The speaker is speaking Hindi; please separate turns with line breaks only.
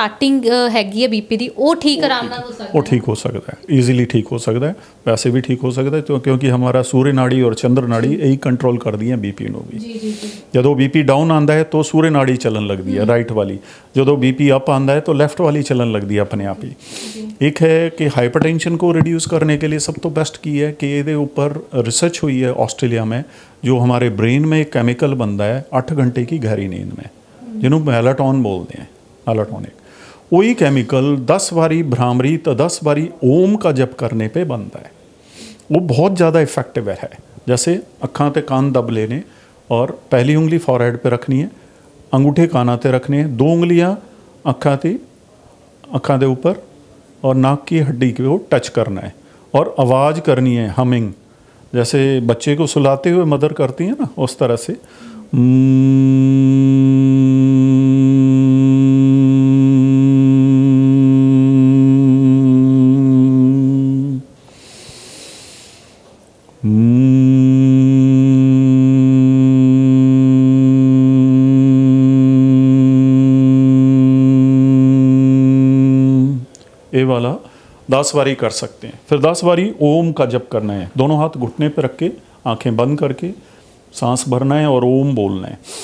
स्टार्टिंग हैगी ਹੈ ਬੀਪੀ ਦੀ ਉਹ ਠੀਕ ਆਰਾਮ ਨਾਲ ਹੋ ਸਕਦਾ
ਉਹ ਠੀਕ ठीक हो सकता है वैसे भी ठीक हो सकता है क्योंकि हमारा सूर्य नाड़ी और चंद्र नाड़ी यही कंट्रोल कर दी है बी पी बीपी ਨੂੰ ਵੀ ਜਦੋਂ ਬੀਪੀ ਡਾਊਨ ਆਂਦਾ ਹੈ ਤਾਂ ਸੂਰਯ ਨਾੜੀ ਚੱਲਣ ਲੱਗਦੀ ਹੈ ਰਾਈਟ ਵਾਲੀ ਜਦੋਂ ਬੀਪੀ ਅਪ ਆਂਦਾ ਹੈ तो लैफ्ट वाली चलन लगती है अपने आप ही एक है कि हाइपरटेंशन को रिड्यूस करने के लिए सब तो बेस्ट की है कि ये ऊपर रिसर्च हुई है ऑस्ट्रेलिया में जो हमारे ब्रेन में एक कैमिकल बनता है अठ घंटे की गहरी नींद में जिन्होंने मेलाटॉन बोलते हैं मेलाटॉनिक कोई केमिकल दस बारी भ्रामरी तो दस बारी ओम का जप करने पे बनता है वो बहुत ज़्यादा इफेक्टिव है जैसे अखा ते कान दब लेने और पहली उंगली फॉरहेड पे रखनी है अंगूठे काना ते रखने हैं दो उंगलियाँ अखा ती अखा के ऊपर और नाक की हड्डी को टच करना है और आवाज़ करनी है हमिंग जैसे बच्चे को सुलाते हुए मदर करती है ना उस तरह से ये वाला दस बारी कर सकते हैं फिर दस बारी ओम का जप करना है दोनों हाथ घुटने पर रख के आँखें बंद करके सांस भरना है और ओम बोलना है